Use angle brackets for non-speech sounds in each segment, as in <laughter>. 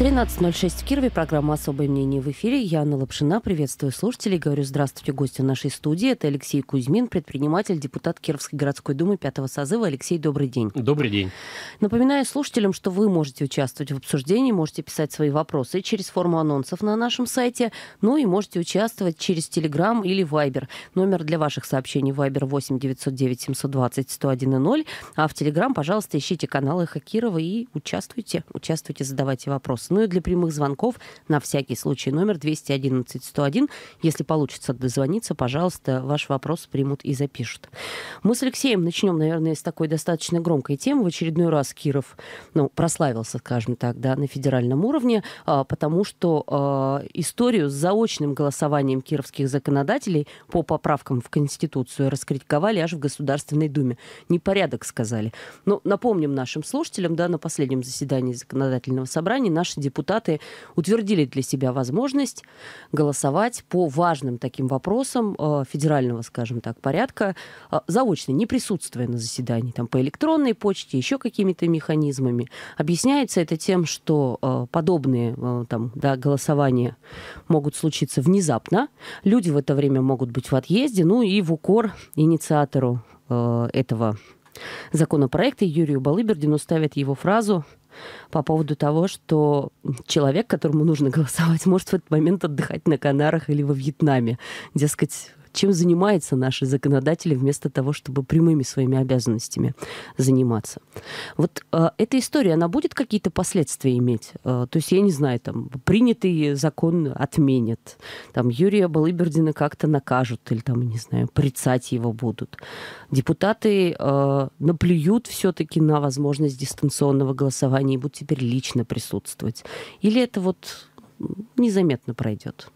13.06 в Кирове. Программа «Особое мнение» в эфире. Я Анна Лапшина. Приветствую слушателей. Говорю здравствуйте гости нашей студии. Это Алексей Кузьмин, предприниматель, депутат Кировской городской думы пятого созыва. Алексей, добрый день. Добрый день. Напоминаю слушателям, что вы можете участвовать в обсуждении, можете писать свои вопросы через форму анонсов на нашем сайте, ну и можете участвовать через Telegram или Вайбер. Номер для ваших сообщений Вайбер 8 909 720 101 0. А в Telegram, пожалуйста, ищите каналы Хакирова и участвуйте. Участвуйте, задавайте вопросы. Ну и для прямых звонков на всякий случай номер 211-101. Если получится дозвониться, пожалуйста, ваш вопрос примут и запишут. Мы с Алексеем начнем, наверное, с такой достаточно громкой темы. В очередной раз Киров ну, прославился, скажем так, да, на федеральном уровне, а, потому что а, историю с заочным голосованием кировских законодателей по поправкам в Конституцию раскритиковали аж в Государственной Думе. Непорядок сказали. Но напомним нашим слушателям, да, на последнем заседании законодательного собрания наши депутаты утвердили для себя возможность голосовать по важным таким вопросам э, федерального, скажем так, порядка э, заочно, не присутствуя на заседании, там, по электронной почте, еще какими-то механизмами. Объясняется это тем, что э, подобные там, да, голосования могут случиться внезапно. Люди в это время могут быть в отъезде, ну и в укор инициатору этого законопроекта Юрию Балыбердину ставят его фразу по поводу того, что человек, которому нужно голосовать, может в этот момент отдыхать на Канарах или во Вьетнаме. Дескать, чем занимаются наши законодатели вместо того, чтобы прямыми своими обязанностями заниматься. Вот э, эта история, она будет какие-то последствия иметь? Э, то есть, я не знаю, там, принятый закон отменят, там, Юрия Балыбердина как-то накажут или там, не знаю, порицать его будут. Депутаты э, наплюют все-таки на возможность дистанционного голосования и будут теперь лично присутствовать. Или это вот незаметно пройдет?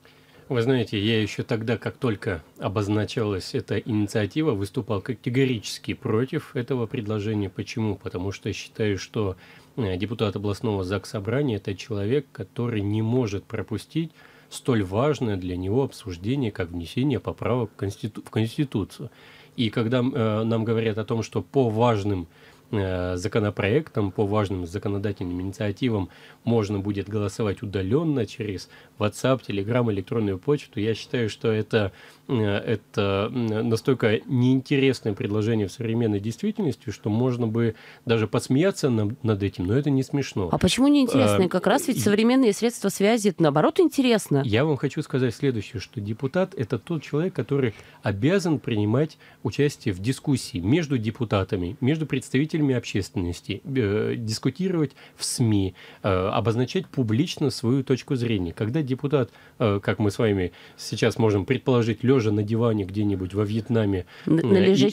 Вы знаете, я еще тогда, как только обозначалась эта инициатива, выступал категорически против этого предложения. Почему? Потому что считаю, что э, депутат областного ЗАГС Собрания – это человек, который не может пропустить столь важное для него обсуждение, как внесение поправок в, Конституцию. И когда э, нам говорят о том, что по важным Э, законопроектам, по важным законодательным инициативам можно будет голосовать удаленно через WhatsApp, Telegram, электронную почту. Я считаю, что это, э, это э, настолько неинтересное предложение в современной действительности, что можно бы даже посмеяться над этим, но это не смешно. А почему неинтересно? А, как раз ведь современные средства связи, это наоборот, интересно. Я вам хочу сказать следующее, что депутат – это тот человек, который обязан принимать участие в дискуссии между депутатами, между представителями представителями общественности, э, дискутировать в СМИ, э, обозначать публично свою точку зрения. Когда депутат, э, как мы с вами сейчас можем предположить, лежа на диване где-нибудь во Вьетнаме э, или,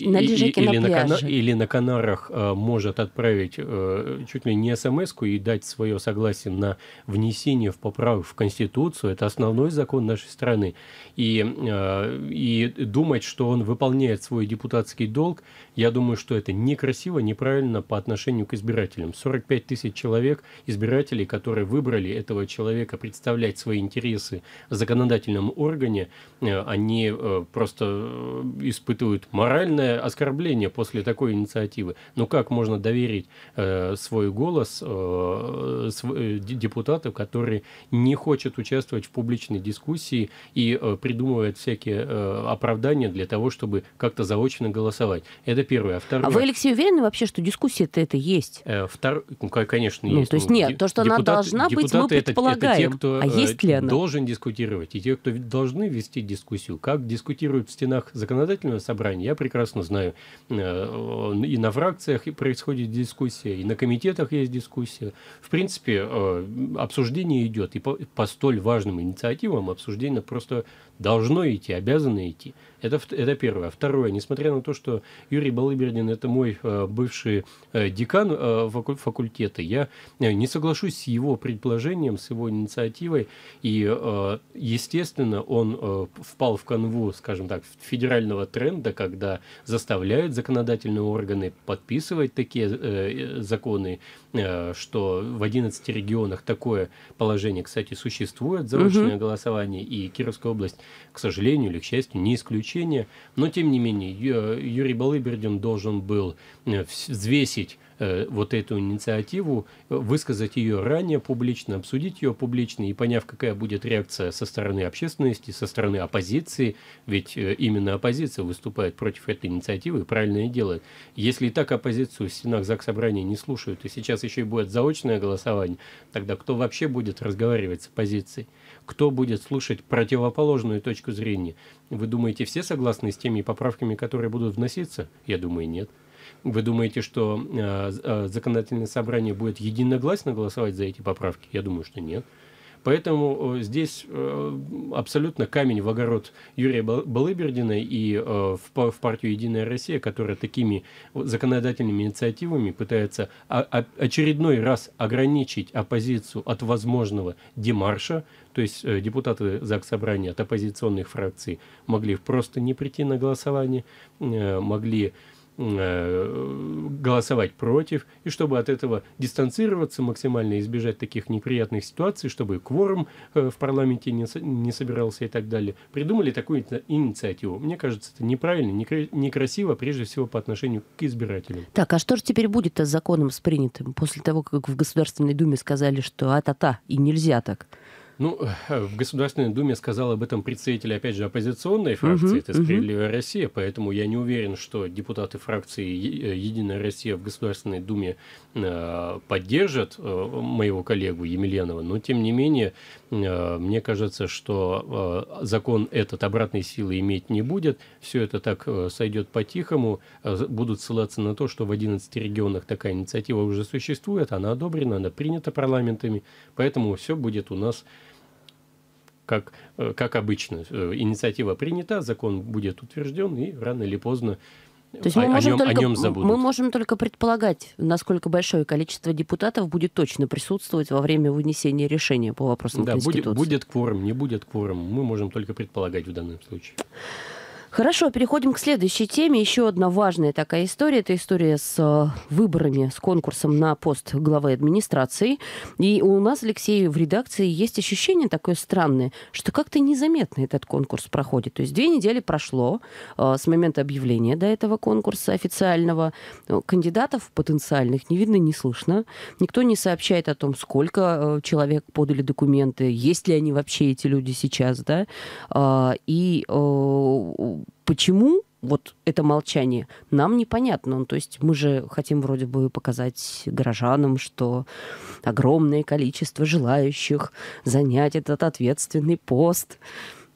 на пляже. на, Канарах э, может отправить э, чуть ли не смс и дать свое согласие на внесение в поправку в Конституцию, это основной закон нашей страны, и, и думать, что он выполняет свой депутатский долг, я думаю, что это некрасиво, неправильно неправильно по отношению к избирателям. 45 тысяч человек, избирателей, которые выбрали этого человека представлять свои интересы в законодательном органе, э, они э, просто э, испытывают моральное оскорбление после такой инициативы. Но как можно доверить свой голос депутату, который не хочет участвовать в публичной дискуссии и придумывает всякие оправдания для того, чтобы как-то заочно голосовать? Это первое. А второе... А вы, Алексей, уверены вообще, что что дискуссия-то это есть. Э, втор... Ну, конечно, ну, есть. Ну, то есть нет, то, что депутаты, она должна быть, мы предполагаем. Это, это те, кто а э, есть ли она? должен дискутировать, и те, кто должны вести дискуссию. Как дискутируют в стенах законодательного собрания, я прекрасно знаю. Э, и на фракциях происходит дискуссия, и на комитетах есть дискуссия. В принципе, обсуждение идет, и по, по столь важным инициативам обсуждение просто должно идти, обязано идти. Это, это первое. Второе, несмотря на то, что Юрий Балыбердин – это мой э, бывший э, декан э, факультета, я не соглашусь с его предположением, с его инициативой, и, естественно, он впал в канву, скажем так, федерального тренда, когда заставляют законодательные органы подписывать такие законы, что в 11 регионах такое положение, кстати, существует, заочное угу. голосование, и Кировская область, к сожалению или к счастью, не исключена лечения, но тем не менее э, Юрий Балыбердин должен был э, взвесить Э, вот эту инициативу, э, высказать ее ранее публично, обсудить ее публично и поняв, какая будет реакция со стороны общественности, со стороны оппозиции, ведь э, именно оппозиция выступает против этой инициативы и правильно и делает. Если и так оппозицию в стенах ЗАГС Собрания не слушают, и сейчас еще и будет заочное голосование, тогда кто вообще будет разговаривать с оппозицией? Кто будет слушать противоположную точку зрения? Вы думаете, все согласны с теми поправками, которые будут вноситься? Я думаю, нет. Вы думаете, что э, э, законодательное собрание будет единогласно голосовать за эти поправки? Я думаю, что нет. Поэтому э, здесь э, абсолютно камень в огород Юрия Балыбердина и в в партию «Единая Россия», которая такими законодательными инициативами пытается очередной раз ограничить оппозицию от возможного демарша, то есть депутаты ЗАГС Собрания от оппозиционных фракций могли просто не прийти на голосование, могли Э, голосовать против, и чтобы от этого дистанцироваться, максимально избежать таких неприятных ситуаций, чтобы кворум э, в парламенте не, не собирался и так далее, придумали такую инициативу. Мне кажется, это неправильно, некрасиво, прежде всего, по отношению к избирателям. Так, а что же теперь будет с законом с принятым после того, как в Государственной Думе сказали, что а-та-та, и нельзя так? Ну, э, в Государственной Думе сказал об этом представитель, опять же, оппозиционной фракции, угу, это «Справедливая угу. Россия», поэтому я не уверен, что депутаты фракции э, «Единая Россия» в Государственной Думе э, поддержат моего коллегу Емельянова, но, тем не менее, мне кажется, что закон этот обратной силы иметь не будет, все это так сойдет по-тихому, будут ссылаться на то, что в 11 регионах такая инициатива уже существует, она одобрена, она принята парламентами, поэтому все будет у нас как, э, как обычно. Э, инициатива принята, закон будет утвержден, и рано или поздно э, то есть мы, о, можем о, нем, только, о нем забудут. мы можем только предполагать, насколько большое количество депутатов будет точно присутствовать во время вынесения решения по вопросам да, Конституции. Будет, будет кворум, не будет кворум. Мы можем только предполагать в данном случае. Хорошо, переходим к следующей теме. Еще одна важная такая история. Это история с э, выборами, с конкурсом на пост главы администрации. И у нас, Алексей, в редакции есть ощущение такое странное, что как-то незаметно этот конкурс проходит. То есть две недели прошло э, с момента объявления до этого конкурса официального. Э, кандидатов потенциальных не видно, не слышно. Никто не сообщает о том, сколько человек подали документы, есть ли они вообще, эти люди сейчас, да. И почему вот это молчание нам непонятно. Ну, то есть мы же хотим вроде бы показать горожанам, что огромное количество желающих занять этот ответственный пост.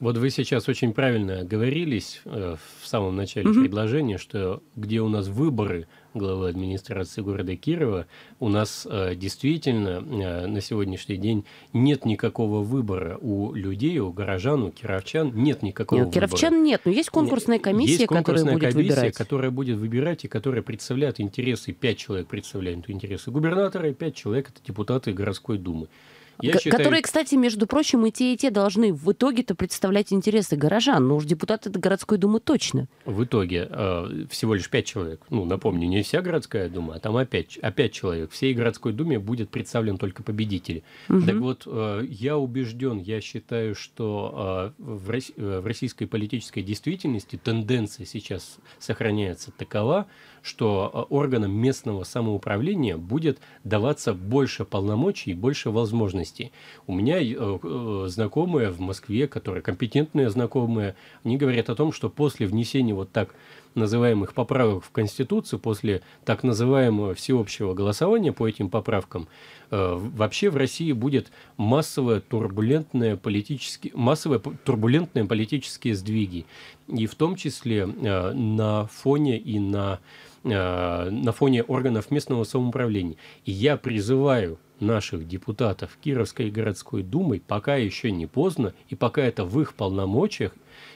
Вот вы сейчас очень правильно говорились э, в самом начале Mm -hmm. предложения, что где у нас выборы, главы администрации города Кирова, у нас э, действительно э, на сегодняшний день нет никакого выбора у людей, у горожан, у кировчан нет никакого нет, выбора. Кировчан нет, но есть конкурсная комиссия, есть конкурсная которая будет комиссия, выбирать. которая будет выбирать и которая представляет интересы, пять человек представляют интересы губернатора, и пять человек это депутаты городской думы считаю... Которые, кстати, между прочим, и те, и те должны в итоге-то представлять интересы горожан. ну уж депутаты городской думы точно. В итоге э, всего лишь пять человек. Ну, напомню, не вся городская дума, а там опять, опять человек. Всей городской думе будет представлен только победитель. Угу. Так вот, э, я убежден, я считаю, что э, в российской политической действительности тенденция сейчас сохраняется такова, что э, органам местного самоуправления будет даваться больше полномочий и больше возможностей. У меня э, э, знакомые в Москве, которые компетентные знакомые, они говорят о том, что после внесения вот так называемых поправок в Конституцию, после так называемого всеобщего голосования по этим поправкам, вообще в России будет массовое турбулентное политические, массовые турбулентные политические сдвиги. И в том числе на фоне и на Э, на фоне органов местного самоуправления. И я призываю наших депутатов Кировской городской думы, пока еще не поздно, и пока это в их полномочиях,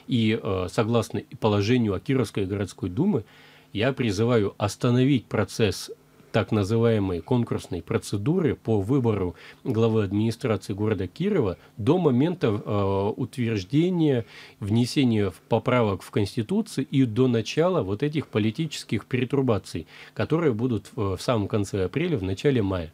и э, согласно положению о Кировской городской думы, я призываю остановить процесс так называемой конкурсной процедуры по выбору главы администрации города Кирова до момента э, утверждения, внесения поправок в Конституцию и до начала вот этих политических перетрубаций, которые будут в, э, в самом конце апреля, в начале мая.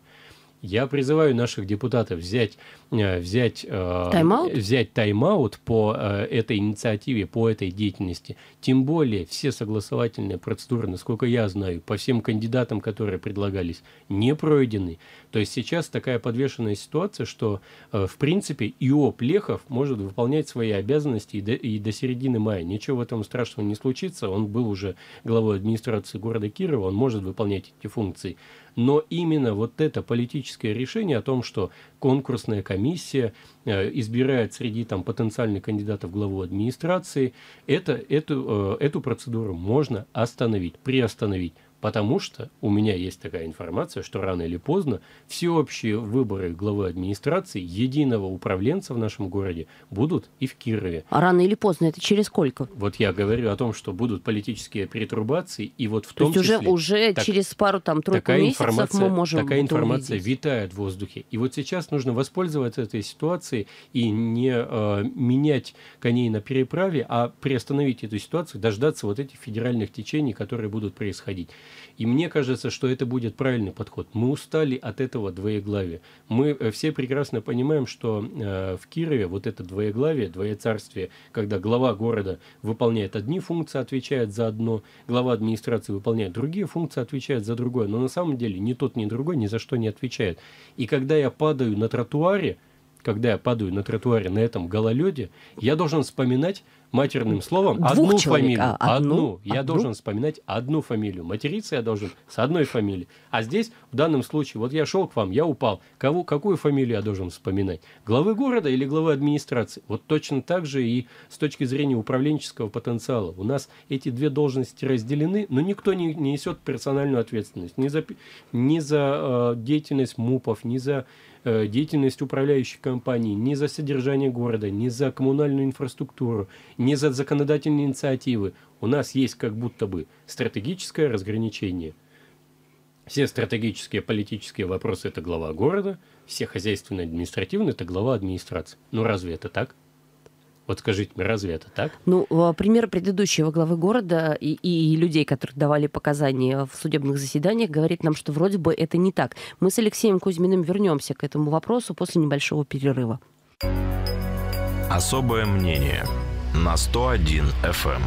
Я призываю наших депутатов взять Э, взять э, тайм-аут, взять тайм-аут по э, этой инициативе, по этой деятельности. Тем более все согласовательные процедуры, насколько я знаю, по всем кандидатам, которые предлагались, не пройдены. То есть сейчас такая подвешенная ситуация, что в принципе ИО Плехов может выполнять свои обязанности и до, и до середины мая. Ничего в этом страшного не случится. Он был уже главой администрации города Кирова, он может выполнять эти функции. Но именно вот это политическое решение о том, что конкурсная комиссия комиссия э, избирает среди там, потенциальных кандидатов главу администрации. Это, эту, э, эту процедуру можно остановить, приостановить. Потому что у меня есть такая информация, что рано или поздно всеобщие выборы главы администрации единого управленца в нашем городе будут и в Кирове. А рано или поздно это через сколько? Вот я говорю о том, что будут политические перетрубации, и вот в То том есть числе... уже, уже так, через пару там тройку месяцев мы можем Такая информация увидеть. витает в воздухе. И вот сейчас нужно воспользоваться этой ситуацией и не э, менять коней на переправе, а приостановить эту ситуацию, дождаться вот этих федеральных течений, которые будут происходить. И мне кажется, что это будет правильный подход. Мы устали от этого двоеглавия. Мы э, все прекрасно понимаем, что э, в Кирове вот это двоеглавие, двоецарствие, когда глава города выполняет одни функции, отвечает за одно, глава администрации выполняет другие функции, отвечает за другое. Но на самом деле ни тот, ни другой ни за что не отвечает. И когда я падаю на тротуаре, когда я падаю на тротуаре на этом гололеде, я должен вспоминать, матерным словом Двух одну человек, фамилию. А, одну, одну. Я одну? должен вспоминать одну фамилию. Материться я должен с одной фамилией. А здесь, в данном случае, вот я шел к вам, я упал. Кого, какую фамилию я должен вспоминать? Главы города или главы администрации? Вот точно так же и с точки зрения управленческого потенциала. У нас эти две должности разделены, но никто не, не несет персональную ответственность. Ни за, ни за э, деятельность МУПов, ни за э, деятельность управляющей компании, ни за содержание города, ни за коммунальную инфраструктуру, не за законодательные инициативы. У нас есть как будто бы стратегическое разграничение. Все стратегические политические вопросы – это глава города, все хозяйственные административные – это глава администрации. Ну разве это так? Вот скажите мне, разве это так? Ну, а, пример предыдущего главы города и, и людей, которые давали показания в судебных заседаниях, говорит нам, что вроде бы это не так. Мы с Алексеем Кузьминым вернемся к этому вопросу после небольшого перерыва. Особое мнение на 101 FM.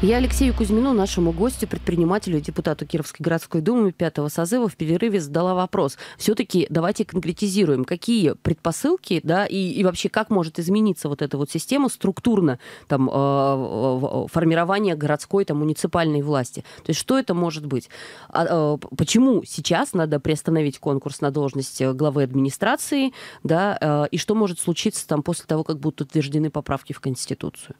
Я Алексею Кузьмину, нашему гостю, предпринимателю и депутату Кировской городской думы пятого созыва в перерыве задала вопрос. Все-таки давайте конкретизируем, какие предпосылки, да, и, и вообще как может измениться вот эта вот система структурно, там, э, формирование городской, там, муниципальной власти. То есть что это может быть? А, э, почему сейчас надо приостановить конкурс на должность э, главы администрации, да, э, и что может случиться там после того, как будут утверждены поправки в Конституцию?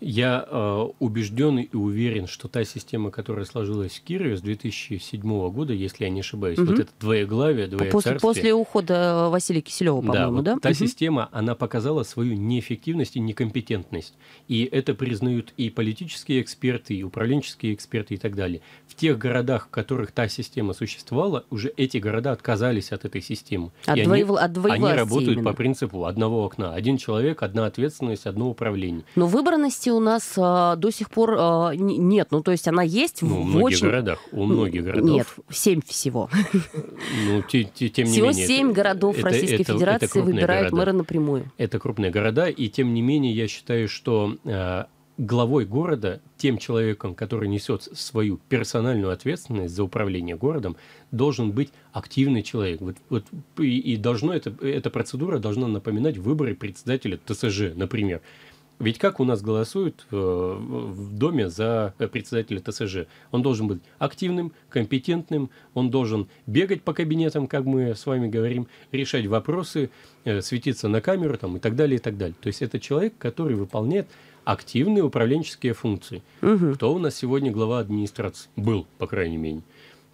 Я э, убежден и уверен, что та система, которая сложилась в Кирове с 2007 года, если я не ошибаюсь, угу. вот это двоеглавие, двое После, после ухода э, Василия Киселева, по-моему, да? Вот да? Та угу. система, она показала свою неэффективность и некомпетентность. И это признают и политические эксперты, и управленческие эксперты и так далее. В тех городах, в которых та система существовала, уже эти города отказались от этой системы. От, и они, от Они работают именно. по принципу одного окна. Один человек, одна ответственность, одно управление. Но выборность сети у нас а, до сих пор а, нет. Ну, то есть она есть ну, в многих очень... городах. У многих городов. Нет, семь всего. Ну, те, тем не менее. Всего семь городов Российской Федерации выбирают мэра напрямую. Это крупные города, и тем не менее я считаю, что а, главой города, тем человеком, который несет свою персональную ответственность за управление городом, должен быть активный человек. Вот, вот, и, и должно это, эта процедура должна напоминать выборы председателя ТСЖ, например. Ведь как у нас голосуют э, в доме за председателя ТСЖ? Он должен быть активным, компетентным, он должен бегать по кабинетам, как мы с вами говорим, решать вопросы, э, светиться на камеру там, и так далее, и так далее. То есть это человек, который выполняет активные управленческие функции. Угу. Кто у нас сегодня глава администрации? Был, по крайней мере.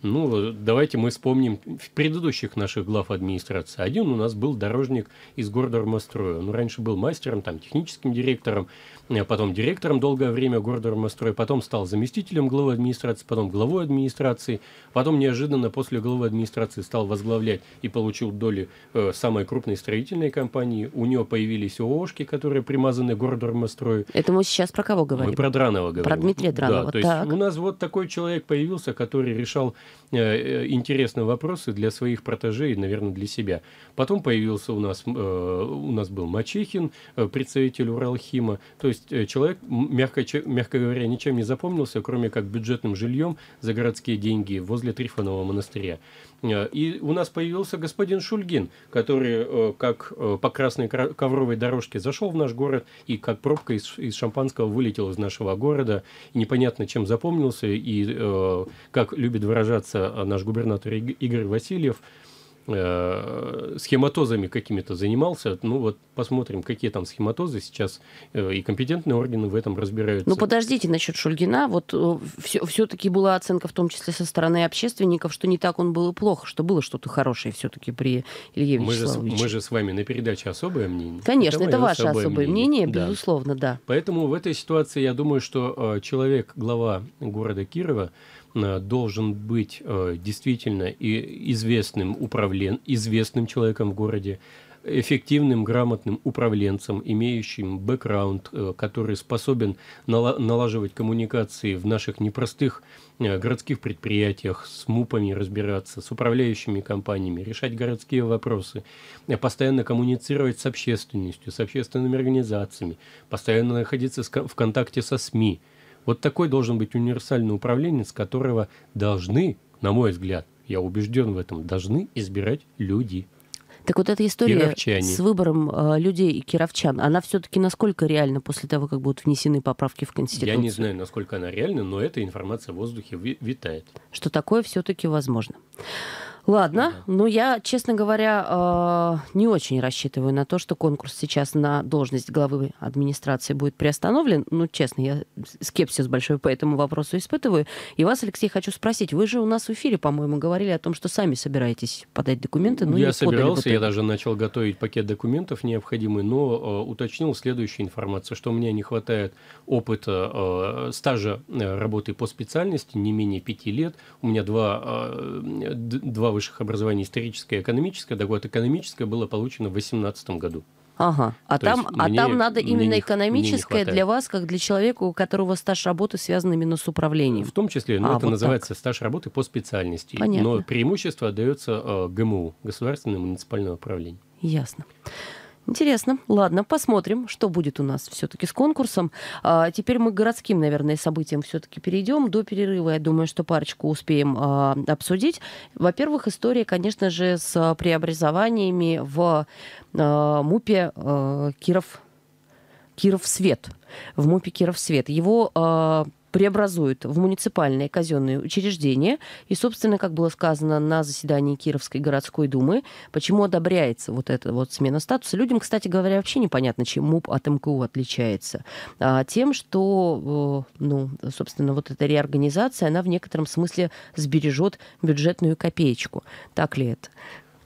Ну, давайте мы вспомним в предыдущих наших глав администрации. Один у нас был дорожник из города Армастроя. Он раньше был мастером, там, техническим директором, э, потом директором долгое время города Армастроя, потом стал заместителем главы администрации, потом главой администрации, потом неожиданно после главы администрации стал возглавлять и получил доли э, самой крупной строительной компании. У него появились ООшки, которые примазаны городу Армастрою. Это мы сейчас про кого говорим? Мы про Дранова говорим. Про Дмитрия Дранова. Да, то так. есть у нас вот такой человек появился, который решал Э, э, интересные вопросы для своих протежей, наверное, для себя. Потом появился у нас, э, у нас был Мачехин, представитель Уралхима. То есть человек, мягко, мягко говоря, ничем не запомнился, кроме как бюджетным жильем за городские деньги возле Трифонова монастыря. Э, и у нас появился господин Шульгин, который э, как э, по красной ковровой дорожке зашел в наш город и как пробка из, из шампанского вылетел из нашего города. И непонятно, чем запомнился и, как любит выражаться наш губернатор Игорь Васильев – Э, схематозами какими-то занимался. Ну вот посмотрим, какие там схематозы сейчас э, и компетентные органы в этом разбираются. Ну подождите насчет Шульгина. Вот все, э, все-таки была оценка в том числе со стороны общественников, что не так он был и плохо, что было что-то хорошее все-таки при Илье мы же, мы же с вами на передаче «Особое мнение». Конечно, это ваше особое, особое мнение, мнение да. безусловно, да. Поэтому в этой ситуации, я думаю, что человек, глава города Кирова, Э, должен быть э, действительно и известным управлен, известным человеком в городе, эффективным, грамотным управленцем, имеющим бэкграунд, э, который способен налаживать коммуникации в наших непростых городских предприятиях, с МУПами разбираться, с управляющими компаниями, решать городские вопросы, постоянно коммуницировать с общественностью, с общественными организациями, постоянно находиться в контакте со СМИ – вот такой должен быть универсальный управленец, которого должны, на мой взгляд, я убежден в этом, должны избирать люди. Так вот эта история Кировчане. с выбором э, людей и кировчан, она все-таки насколько реальна после того, как будут внесены поправки в Конституцию? Я не знаю, насколько она реальна, но эта информация в воздухе витает. Что такое все-таки возможно. Ладно, да. но ну, я, честно говоря, э, не очень рассчитываю на то, что конкурс сейчас на должность главы администрации будет приостановлен. Ну, честно, я скепсис большой по этому вопросу испытываю. И вас, Алексей, хочу спросить. Вы же у нас в эфире, по-моему, говорили о том, что сами собираетесь подать документы. Ну, я собирался, я даже начал готовить пакет документов необходимый, но э, уточнил следующую информацию, что мне не хватает опыта, э, стажа работы по специальности, не менее пяти лет. У меня два, два высших образования историческое и экономическое. Так вот, экономическое было получено в 2018 году. Ага. А То там, а мне, там надо именно не, экономическое для вас, как для человека, у которого стаж работы связан именно с управлением. В том числе, но а, это вот называется так. стаж работы по специальности. Понятно. Но преимущество отдается э, ГМУ, государственное муниципальное управление. Ясно. Интересно. Ладно, посмотрим, что будет у нас все-таки с конкурсом. А, теперь мы к городским, наверное, событиям все-таки перейдем. До перерыва, я думаю, что парочку успеем а, обсудить. Во-первых, история, конечно же, с преобразованиями в а, МУПе а, Киров, Киров Свет. В МУПе Киров Свет. Его а, преобразуют в муниципальные казенные учреждения. И, собственно, как было сказано на заседании Кировской городской думы, почему одобряется вот эта вот смена статуса. Людям, кстати говоря, вообще непонятно, чем МУП от МКУ отличается. А тем, что, э, ну, собственно, вот эта реорганизация, она в некотором смысле сбережет бюджетную копеечку. Так ли это?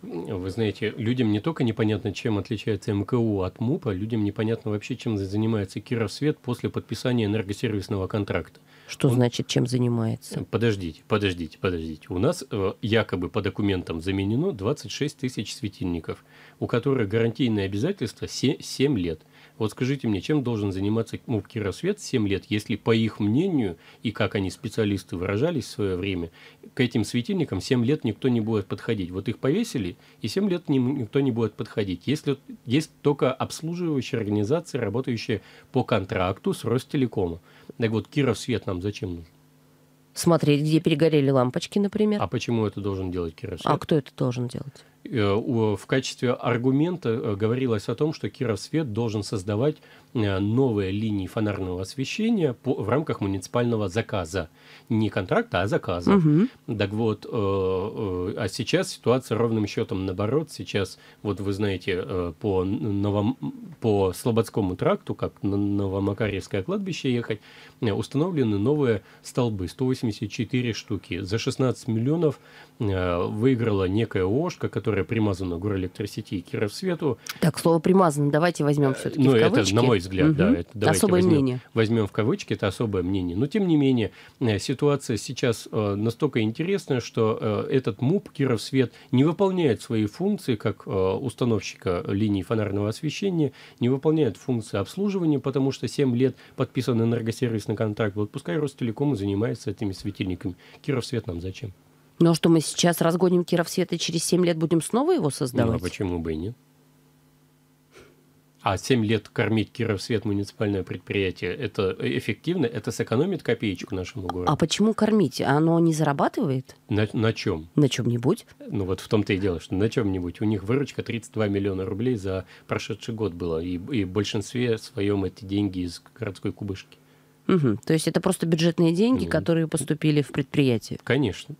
вы знаете, людям не только непонятно, чем отличается МКУ от МУПа, людям непонятно вообще, чем занимается Кировсвет после подписания энергосервисного контракта. Что Он... значит, чем занимается? Подождите, подождите, подождите. У нас э, якобы по документам заменено 26 тысяч светильников, у которых гарантийное обязательство 7, 7 лет – вот скажите мне, чем должен заниматься Мубки Рассвет 7 лет, если, по их мнению, и как они специалисты выражались в свое время, к этим светильникам 7 лет никто не будет подходить. Вот их повесили, и 7 лет никто не будет подходить. Если есть только обслуживающие организации, работающие по контракту с Ростелекомом. Так вот, Киров свет нам зачем нужен? Смотреть, где перегорели лампочки, например. А почему это должен делать Киров свет? А кто это должен делать? Э, в качестве аргумента э, говорилось о том, что Кировсвет должен создавать э, новые линии фонарного освещения в рамках муниципального заказа. Не контракта, а заказа. Угу. Так вот, а сейчас ситуация ровным счетом наоборот. Сейчас, вот вы знаете, по, новом, по Слободскому тракту, как на Новомакарьевское кладбище ехать, установлены новые столбы, 184 штуки. За 16 миллионов выиграла некая ООшка, которая которая примазана электросети и Кировсвету. Так, слово «примазано» давайте возьмем э, все-таки ну, в кавычки. Ну, это, на мой взгляд, угу. да. Это, давайте особое возьмем, мнение. Возьмем в кавычки, это особое мнение. Но, тем не менее, э, ситуация сейчас э, настолько интересная, что этот МУП Кировсвет не выполняет свои функции как установщика линий фонарного освещения, не выполняет функции обслуживания, потому что 7 лет подписан энергосервисный контракт. Вот пускай Ростелеком и занимается этими светильниками. Кировсвет нам зачем? Но ну, а что мы сейчас разгоним Киров Свет и через 7 лет будем снова его создавать? Ну, а почему бы и нет? А 7 лет кормить Киров Свет муниципальное предприятие, это эффективно, это сэкономит копеечку нашему городу. А почему кормить? Оно не зарабатывает? На, на чем? На чем-нибудь? Ну вот в том-то и дело, что на чем-нибудь. У них выручка 32 миллиона рублей за прошедший год была, и, и в большинстве своем эти деньги из городской кубышки. Угу. То есть это просто бюджетные деньги, ну, которые поступили в предприятие? Конечно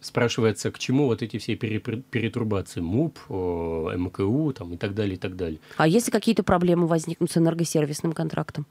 спрашивается, к чему вот эти все перетрубации МУП, МКУ там, и так далее, и так далее. А если какие-то проблемы возникнут с энергосервисным контрактом?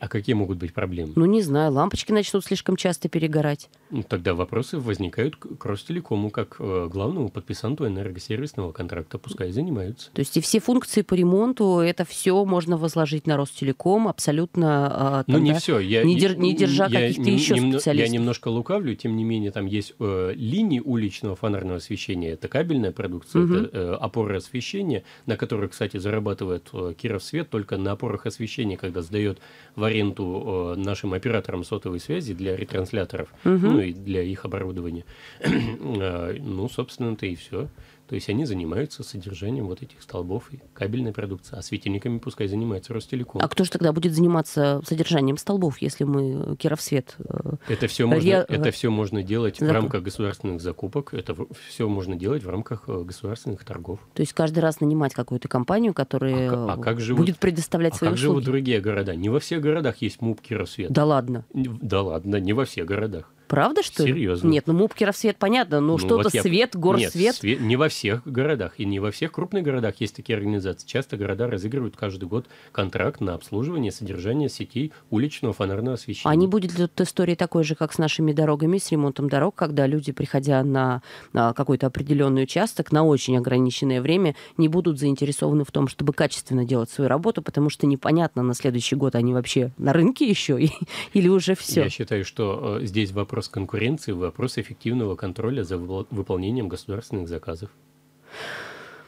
А какие могут быть проблемы? Ну, не знаю, лампочки начнут слишком часто перегорать. Ну, тогда вопросы возникают к Ростелекому как э, главному подписанту энергосервисного контракта, пускай занимаются. То есть и все функции по ремонту, это все можно возложить на Ростелеком абсолютно... Э, ну, не все. Я, не, дер, не держа я, каких-то я, еще немно, специалистов. Я немножко лукавлю, тем не менее, там есть э, линии уличного фонарного освещения, это кабельная продукция, угу. это э, опоры освещения, на которых, кстати, зарабатывает э, Кировсвет только на опорах освещения, когда сдает в аренду э, нашим операторам сотовой связи для ретрансляторов, угу. ну и для их оборудования. <clears throat> Э, ну, собственно-то и все. То есть они занимаются содержанием вот этих столбов и кабельной продукции. А светильниками пускай занимается Ростелеком. А кто же тогда будет заниматься содержанием столбов, если мы э, Кировсвет? Э, это все можно, Я... это все можно делать Закуп... в рамках государственных закупок. Это все можно делать в рамках э, государственных торгов. То есть каждый раз нанимать какую-то компанию, которая а, а как живут, будет предоставлять а свои как услуги? как живут другие города? Не во всех городах есть МУП Кировсвет. Да ладно? Да ладно, не во всех городах. Правда, что ли? Серьезно. Нет, ну Мупкеров свет, понятно, но ну, что-то вот я... свет, горсвет. Нет, свет. Не во всех городах и не во всех крупных городах есть такие организации. Часто города разыгрывают каждый год контракт на обслуживание, содержание сетей уличного фонарного освещения. А не будет ли тут история такой же, как с нашими дорогами, с ремонтом дорог, когда люди, приходя на, на какой-то определенный участок, на очень ограниченное время, не будут заинтересованы в том, чтобы качественно делать свою работу, потому что непонятно, на следующий год они вообще на рынке еще <laughs> или уже все? Я считаю, что э, здесь вопрос вопрос конкуренции, в вопрос эффективного контроля за выполнением государственных заказов.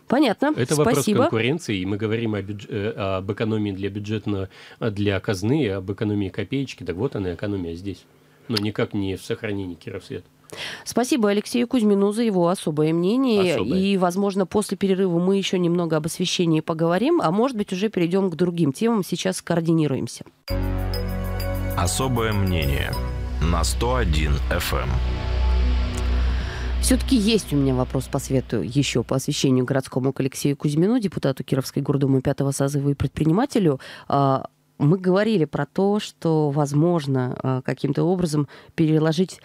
Понятно. Это Спасибо. вопрос конкуренции, и мы говорим о бюдж... Э, об экономии для бюджетного, для казны, об экономии копеечки. Так вот она, экономия здесь. Но никак не в сохранении Кировсвета. Спасибо Алексею Кузьмину за его особое мнение. Особое. И, возможно, после перерыва мы еще немного об освещении поговорим, а может быть, уже перейдем к другим темам. Сейчас координируемся. Особое мнение на 101 FM. Все-таки есть у меня вопрос по свету еще по освещению городскому к Алексею Кузьмину, депутату Кировской гордумы пятого созыва и предпринимателю. А, мы говорили про то, что возможно а, каким-то образом переложить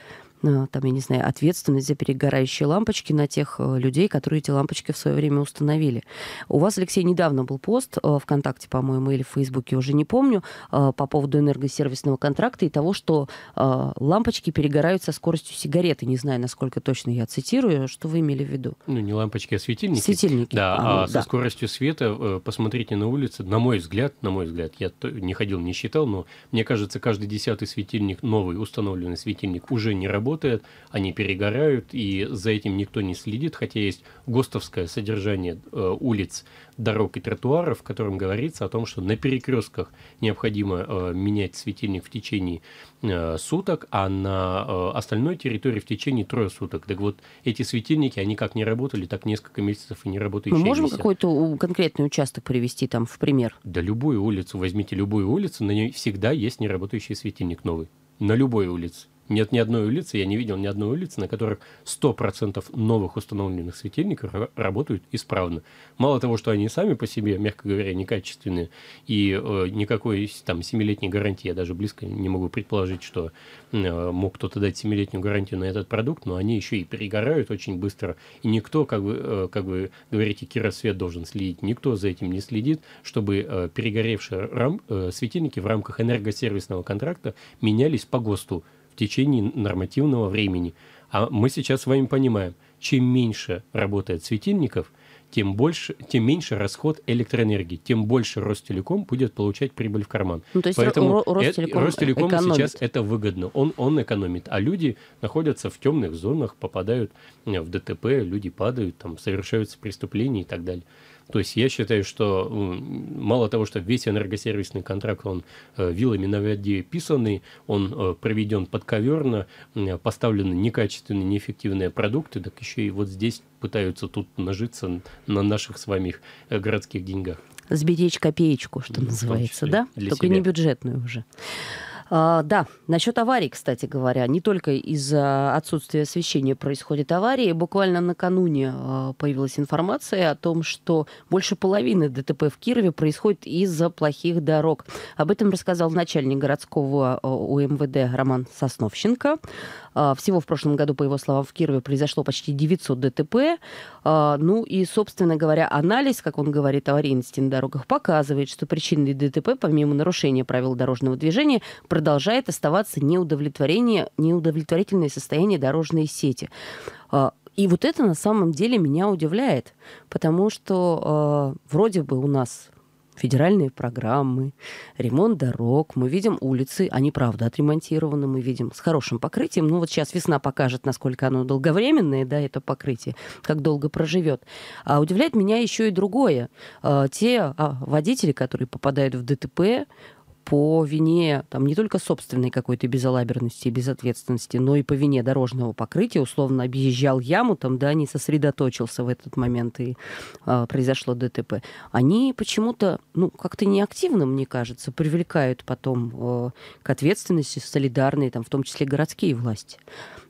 там, я не знаю, ответственность за перегорающие лампочки на тех э, людей, которые эти лампочки в свое время установили. У вас, Алексей, недавно был пост э, ВКонтакте, по-моему, или в Фейсбуке, уже не помню, э, по поводу энергосервисного контракта и того, что лампочки перегорают со скоростью сигареты. Не знаю, насколько точно я цитирую, что вы имели в виду. Ну, не лампочки, а светильники. Светильники. Да, а, а ну, да. со скоростью света посмотрите на улице. На мой взгляд, на мой взгляд, я не ходил, не считал, но мне кажется, каждый десятый светильник, новый установленный светильник уже не работает работает, они перегорают, и за этим никто не следит, хотя есть ГОСТовское содержание э, улиц, дорог и тротуаров, в котором говорится о том, что на перекрестках необходимо э, менять светильник в течение э, суток, а на э, остальной территории в течение трое суток. Так вот, эти светильники, они как не работали, так несколько месяцев и не работающие. Мы можем какой-то конкретный участок привести там в пример? Да любую улицу, возьмите любую улицу, на ней всегда есть неработающий светильник новый. На любой улице. Нет ни одной улицы, я не видел ни одной улицы, на которых 100% новых установленных светильников работают исправно. Мало того, что они сами по себе, мягко говоря, некачественные, и э, никакой там 7-летней гарантии я даже близко не могу предположить, что э, мог кто-то дать 7-летнюю гарантию на этот продукт, но они еще и перегорают очень быстро. И никто, как вы, э, как вы говорите, киросвет должен следить, никто за этим не следит, чтобы э, перегоревшие рам, э, светильники в рамках энергосервисного контракта менялись по ГОСТу в течение нормативного времени. А мы сейчас с вами понимаем, чем меньше работает светильников, тем, больше, тем меньше расход электроэнергии, тем больше Ростелеком будет получать прибыль в карман. Ну, то есть Поэтому Ро- Ростелеком, э, Ростелеком сейчас это выгодно, он, он экономит, а люди находятся в темных зонах, попадают э, в ДТП, люди падают, там, совершаются преступления и так далее. То есть я считаю, что мало того, что весь энергосервисный контракт, он э, вилами на воде писанный, он э, проведен подковерно, поставлены некачественные, неэффективные продукты, так еще и вот здесь пытаются тут нажиться на наших с вами э, городских деньгах. Сберечь копеечку, что ну, называется, да? Только себя. не бюджетную уже. А, да, насчет аварий, кстати говоря, не только из-за отсутствия освещения происходит аварии. Буквально накануне а, появилась информация о том, что больше половины ДТП в Кирове происходит из-за плохих дорог. Об этом рассказал начальник городского а, УМВД Роман Сосновщенко. А, всего в прошлом году, по его словам, в Кирове произошло почти 900 ДТП. А, ну и, собственно говоря, анализ, как он говорит, аварийности на дорогах показывает, что причиной ДТП, помимо нарушения правил дорожного движения, продолжает оставаться неудовлетворение, неудовлетворительное состояние дорожной сети. А, и вот это на самом деле меня удивляет, потому что э, вроде бы у нас федеральные программы, ремонт дорог. Мы видим улицы, они, правда, отремонтированы, мы видим с хорошим покрытием. Ну вот сейчас весна покажет, насколько оно долговременное, да, это покрытие, как долго проживет. А удивляет меня еще и другое. А, те а, водители, которые попадают в ДТП, по вине там, не только собственной какой-то безалаберности и безответственности, но и по вине дорожного покрытия, условно объезжал яму, там, да, не сосредоточился в этот момент и э, произошло ДТП, они почему-то, ну, как-то неактивно, мне кажется, привлекают потом э, к ответственности солидарные, там, в том числе городские власти.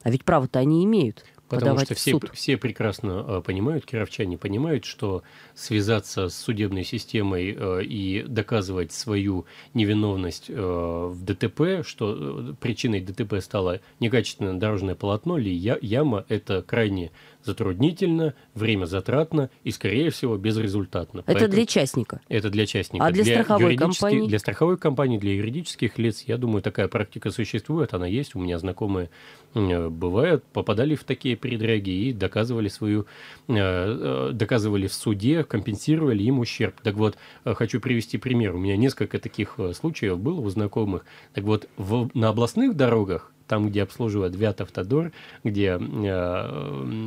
А ведь право-то они имеют. Потому что все, все прекрасно э, понимают, кировчане понимают, что связаться с судебной системой э, и доказывать свою невиновность э, в ДТП, что причиной ДТП стало некачественное дорожное полотно или яма, это крайне затруднительно, время затратно и, скорее всего, безрезультатно. Это Поэтому... для частника? Это для частника. А для, для страховой компании? Для страховой компании, для юридических лиц, я думаю, такая практика существует, она есть. У меня знакомые э, бывают, попадали в такие передряги и доказывали свою, э, э, доказывали в суде, компенсировали им ущерб. Так вот, хочу привести пример. У меня несколько таких случаев было у знакомых. Так вот, в, на областных дорогах там, где обслуживает Вятавтодор, где э,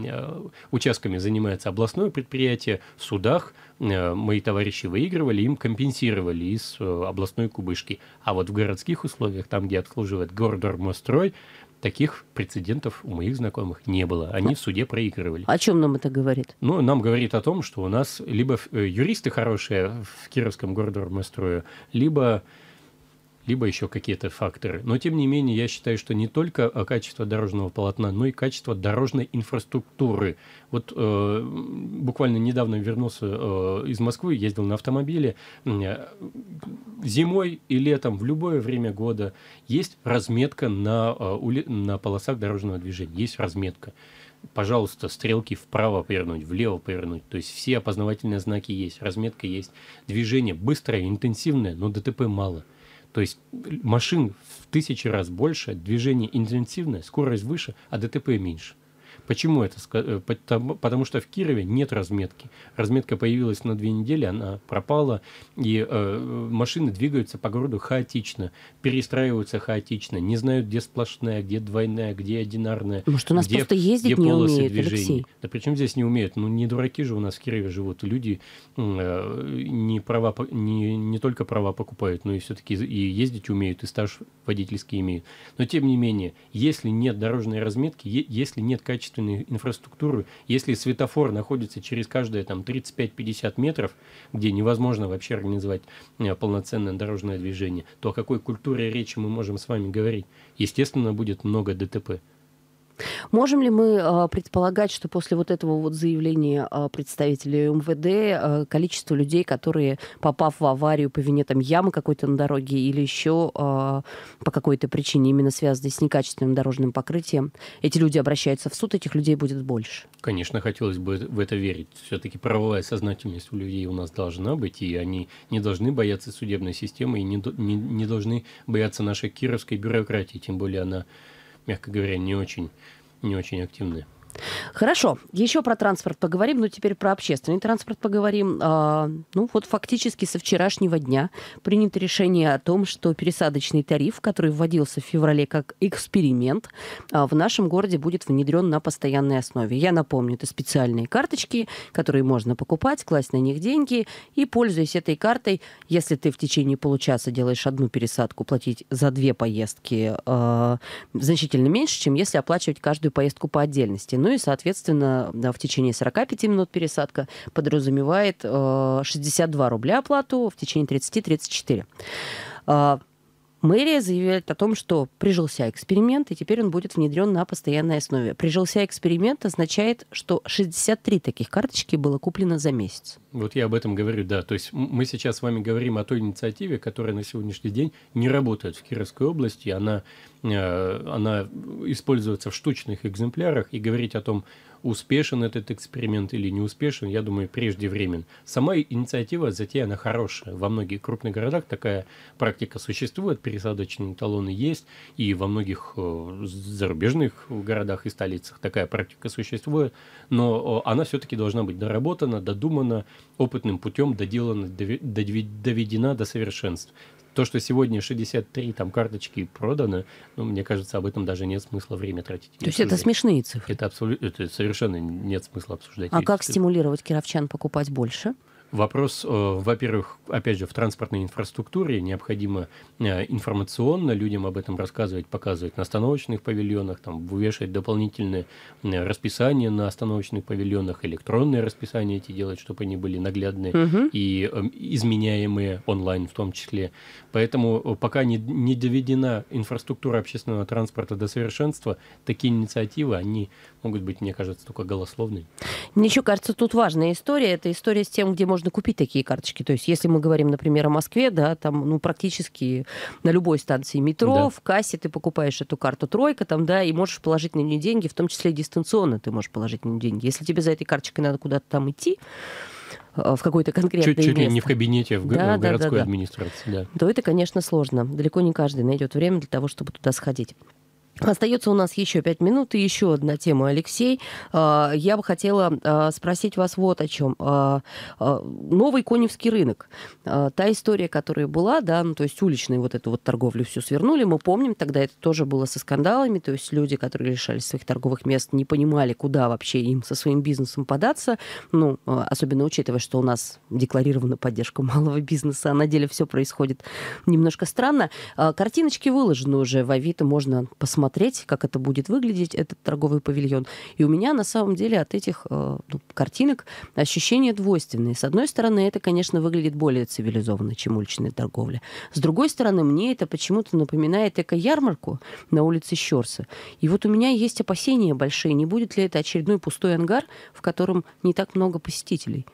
э, участками занимается областное предприятие, в судах э, мои товарищи выигрывали, им компенсировали из областной кубышки. А вот в городских условиях, там, где обслуживает Гордормострой, таких прецедентов у моих знакомых не было. Они в суде проигрывали. О чем нам это говорит? Ну, нам говорит о том, что у нас либо юристы хорошие в Кировском городормострою, либо либо еще какие-то факторы. Но, тем не менее, я считаю, что не только а, качество дорожного полотна, но и качество дорожной инфраструктуры. Вот э, буквально недавно вернулся э, из Москвы, ездил на автомобиле. Э, зимой и летом, в любое время года, есть разметка на, э, на полосах дорожного движения, есть разметка пожалуйста, стрелки вправо повернуть, влево повернуть. То есть все опознавательные знаки есть, разметка есть, движение быстрое, интенсивное, но ДТП мало. То есть машин в тысячи раз больше, движение интенсивное, скорость выше, а ДТП меньше. Почему это? Э, потому что в Кирове нет разметки. Разметка появилась на две недели, она пропала, и э, машины двигаются по городу хаотично, перестраиваются хаотично, не знают, где сплошная, где двойная, где одинарная. Может, у нас где, просто ездить где не полосы умеют, движений. Алексей? Да причем здесь не умеют? Ну, не дураки же у нас в Кирове живут. Люди э, не, права, не, не только права покупают, но и все-таки и ездить умеют, и стаж водительский имеют. Но тем не менее, если нет дорожной разметки, если нет качества собственную инфраструктуру. Если светофор находится через каждые там 35-50 метров, где невозможно вообще организовать э, полноценное дорожное движение, то о какой культуре речи мы можем с вами говорить? Естественно, будет много ДТП. Можем ли мы а, предполагать, что после вот этого вот заявления а, представителей МВД а, количество людей, которые, попав в аварию по вине там ямы какой-то на дороге или еще по какой-то причине, именно связанной с некачественным дорожным покрытием, эти люди обращаются в суд, этих людей будет больше? Конечно, хотелось бы в это верить. Все-таки правовая сознательность у людей у нас должна быть, и они не должны бояться судебной системы и не, не, не должны бояться нашей кировской бюрократии, тем более она мягко говоря, не очень, не очень активные. Хорошо, еще про транспорт поговорим, но ну, теперь про общественный транспорт поговорим. А, ну вот фактически со вчерашнего дня принято решение о том, что пересадочный тариф, который вводился в феврале как эксперимент, а, в нашем городе будет внедрен на постоянной основе. Я напомню, это специальные карточки, которые можно покупать, класть на них деньги и, пользуясь этой картой, если ты в течение получаса делаешь одну пересадку, платить за две поездки э, значительно меньше, чем если оплачивать каждую поездку по отдельности. Но ну ну и, соответственно, в течение 45 минут пересадка подразумевает 62 э, рубля оплату, в течение 30-34. Мэрия заявляет о том, что прижился эксперимент, и теперь он будет внедрен на постоянной основе. Прижился эксперимент означает, что 63 таких карточки было куплено за месяц. Вот я об этом говорю, да. То есть мы сейчас с вами говорим о той инициативе, которая на сегодняшний день не работает в Кировской области. Она, э, она используется в штучных экземплярах. И говорить о том, успешен этот эксперимент или не успешен, я думаю, преждевремен. Сама инициатива, затея, она хорошая. Во многих крупных городах такая практика существует, пересадочные талоны есть, и во многих э, зарубежных городах и столицах такая практика существует, но она все-таки должна быть доработана, додумана, опытным путем доделана, доведена до совершенства то, что сегодня 63 там карточки проданы, ну, мне кажется, об этом даже нет смысла время тратить. То есть это смешные цифры? Это, абсолютно, это совершенно нет смысла обсуждать. А как цифры. стимулировать кировчан покупать больше? Вопрос, э, во-первых, опять же, в транспортной инфраструктуре необходимо э, информационно людям об этом рассказывать, показывать на остановочных павильонах, там, вывешивать дополнительное э, расписание на остановочных павильонах, электронные расписание эти делать, чтобы они были наглядные угу. и эм, изменяемые онлайн в том числе. Поэтому пока не, не доведена инфраструктура общественного транспорта до совершенства, такие инициативы, они могут быть, мне кажется, только голословные. Мне еще кажется, тут важная история. Это история с тем, где можно купить такие карточки. То есть, если мы говорим, например, о Москве, да, там, ну, практически на любой станции метро, да. в кассе ты покупаешь эту карту тройка, там, да, и можешь положить на нее деньги, в том числе дистанционно ты можешь положить на нее деньги. Если тебе за этой карточкой надо куда-то там идти, э, в какой-то конкретный чуть, чуть место. не в кабинете, в, да, в э, городской да, да, да. Да. То это, конечно, сложно. Далеко не каждый найдет время для того, чтобы туда сходить. Остается у нас еще пять минут и еще одна тема, Алексей. А, я бы хотела а, спросить вас вот о чем. А, новый Коневский рынок. Та история, которая была, да, ну, то есть уличную вот эту вот торговлю все свернули, мы помним, тогда это тоже было со скандалами, то есть люди, которые лишались своих торговых мест, не понимали, куда вообще им со своим бизнесом податься, ну, особенно учитывая, что у нас декларирована поддержка <laughs> малого бизнеса, а на деле все происходит немножко странно. Картиночки выложены уже в Авито, можно посмотреть посмотреть, как это будет выглядеть, этот торговый павильон. И у меня на самом деле от этих э, ну, картинок ощущения двойственные. С одной стороны, это, конечно, выглядит более цивилизованно, чем уличная торговля. С другой стороны, мне это почему-то напоминает эко-ярмарку на улице Щорса. И вот у меня есть опасения большие, не будет ли это очередной пустой ангар, в котором не так много посетителей.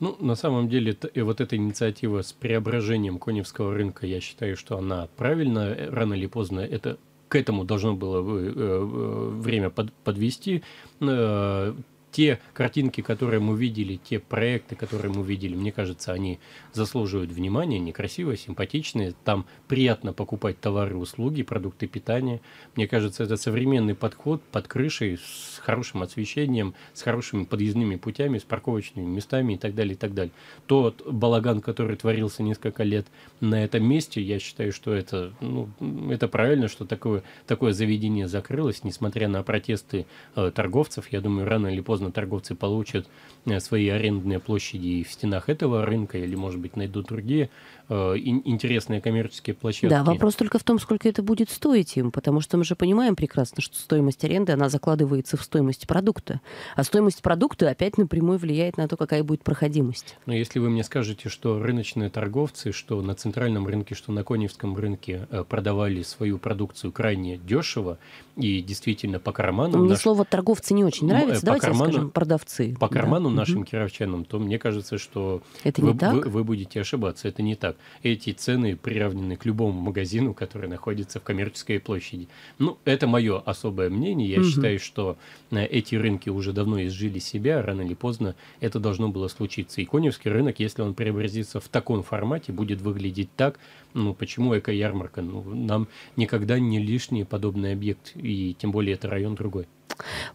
Ну, на самом деле, и вот эта инициатива с преображением коневского рынка, я считаю, что она правильна. Э, рано или поздно это к этому должно было э, э, время подвести э, те картинки, которые мы видели, те проекты, которые мы видели, мне кажется, они заслуживают внимания, они красивые, симпатичные, там приятно покупать товары, услуги, продукты питания. Мне кажется, это современный подход под крышей с хорошим освещением, с хорошими подъездными путями, с парковочными местами и так далее, и так далее. Тот балаган, который творился несколько лет на этом месте, я считаю, что это, ну, это правильно, что такое, такое заведение закрылось, несмотря на протесты э, торговцев, я думаю, рано или поздно поздно торговцы получат э, свои арендные площади в стенах этого рынка, или, может быть, найдут другие э, интересные коммерческие площадки. Да, вопрос только в том, сколько это будет стоить им, потому что мы же понимаем прекрасно, что стоимость аренды, она закладывается в стоимость продукта. А стоимость продукта опять напрямую влияет на то, какая будет проходимость. Но если вы мне скажете, что рыночные торговцы, что на центральном рынке, что на Коневском рынке э, продавали свою продукцию крайне дешево и действительно по карману ну, Мне наш... слово торговцы не очень ну, нравится. По Давайте карманам скажем, продавцы. По карману да. нашим угу. кировчанам, то мне кажется, что это вы, не так? Вы, вы будете ошибаться. Это не так. Эти цены приравнены к любому магазину, который находится в коммерческой площади. Ну, это мое особое мнение. Я угу. считаю, что э, эти рынки уже давно изжили себя. Рано или поздно это должно было случиться. И Коневский рынок, если он преобразится в таком формате, будет выглядеть так. Ну, почему эко-ярмарка? Ну, нам никогда не лишний подобный объект, и тем более это район другой.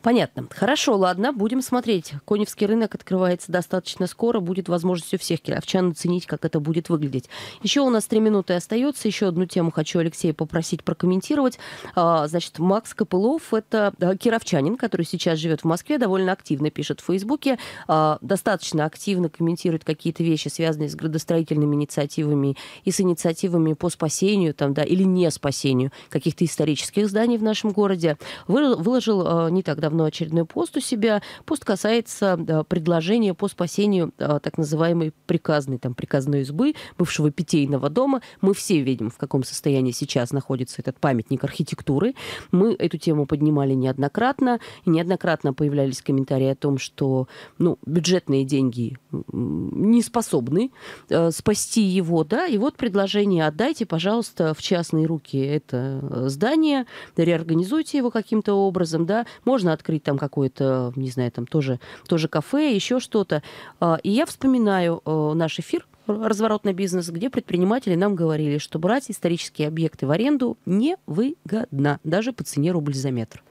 Понятно. Хорошо, ладно, будем смотреть. Коневский рынок открывается достаточно скоро, будет возможность у всех кировчан оценить, как это будет выглядеть. Еще у нас три минуты остается, еще одну тему хочу Алексея попросить прокомментировать. А, значит, Макс Копылов, это а, кировчанин, который сейчас живет в Москве, довольно активно пишет в Фейсбуке, а, достаточно активно комментирует какие-то вещи, связанные с градостроительными инициативами и с инициативами по спасению там, да, или не спасению каких-то исторических зданий в нашем городе. Выложил Э, не так давно очередной пост у себя. Пост касается э, предложения по спасению э, так называемой приказной, там, приказной избы, бывшего питейного дома. Мы все видим, в каком состоянии сейчас находится этот памятник архитектуры. Мы эту тему поднимали неоднократно. И неоднократно появлялись комментарии о том, что ну, бюджетные деньги не способны э, спасти его. Да? И вот предложение «отдайте, пожалуйста, в частные руки это здание, реорганизуйте его каким-то образом». Да? можно открыть там какое-то, не знаю, там тоже, тоже кафе, еще что-то. А, и я вспоминаю э, наш эфир разворотный бизнес, где предприниматели нам говорили, что брать исторические объекты в аренду невыгодно, даже по цене рубль за метр.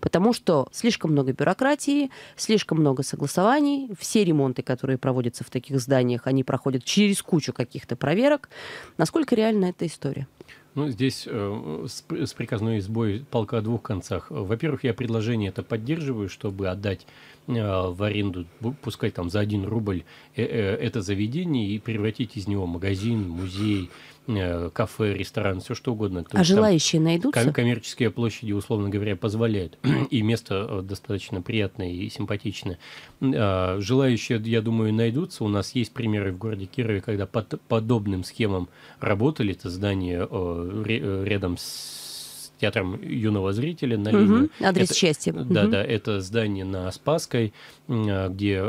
Потому что слишком много бюрократии, слишком много согласований. Все ремонты, которые проводятся в таких зданиях, они проходят через кучу каких-то проверок. Насколько реальна эта история? Ну, здесь э, с, с приказной избой полка о двух концах. Во-первых, я предложение это поддерживаю, чтобы отдать э, в аренду, пускай там за один рубль э, э, это заведение и превратить из него магазин, музей, Э, кафе, ресторан, все что угодно. А желающие найдутся? Коммерческие площади, условно говоря, позволяют. <clears throat> И место э, достаточно приятное и симпатичное. А, желающие, я думаю, найдутся. У нас есть примеры в городе Кирове, когда под подобным схемам работали. Это здание э, рядом с театром юного зрителя на угу. Линию. Адрес это, счастья. Да, угу. да, это здание на Спасской, а, где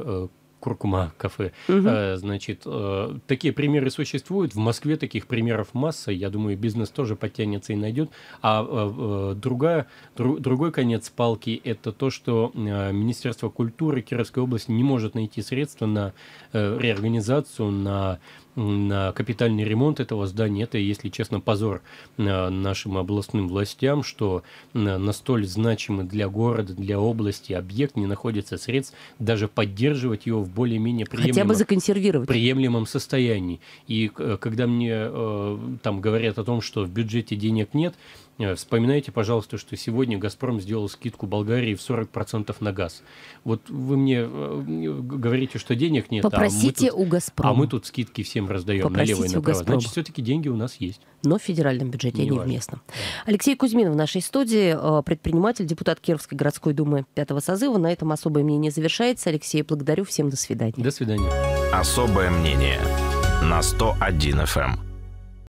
куркума кафе. Угу. А, значит, э, такие примеры существуют. В Москве таких примеров масса. Я думаю, бизнес тоже подтянется и найдет. А э, э, другая, дру, другой конец палки – это то, что э, Министерство культуры Кировской области не может найти средства на э, реорганизацию, на на капитальный ремонт этого здания. Это, если честно, позор э, нашим областным властям, что э, на столь значимый для города, для области объект не находится средств даже поддерживать его в более-менее приемлемом, Хотя бы законсервировать. приемлемом состоянии. И э, когда мне там говорят о том, что в бюджете денег нет, Э, вспоминайте, пожалуйста, что сегодня «Газпром» сделал скидку Болгарии в 40% на газ. Вот вы мне э, говорите, что денег нет. Попросите а мы тут, у «Газпрома». А мы тут скидки всем раздаем Попросите налево и направо. Значит, все-таки деньги у нас есть. Но в федеральном бюджете, не а не важно. в местном. Алексей Кузьмин в нашей студии, э, предприниматель, депутат Кировской городской думы пятого созыва. На этом особое мнение завершается. Алексей, благодарю. Всем до свидания. До свидания. Особое мнение на 101 FM.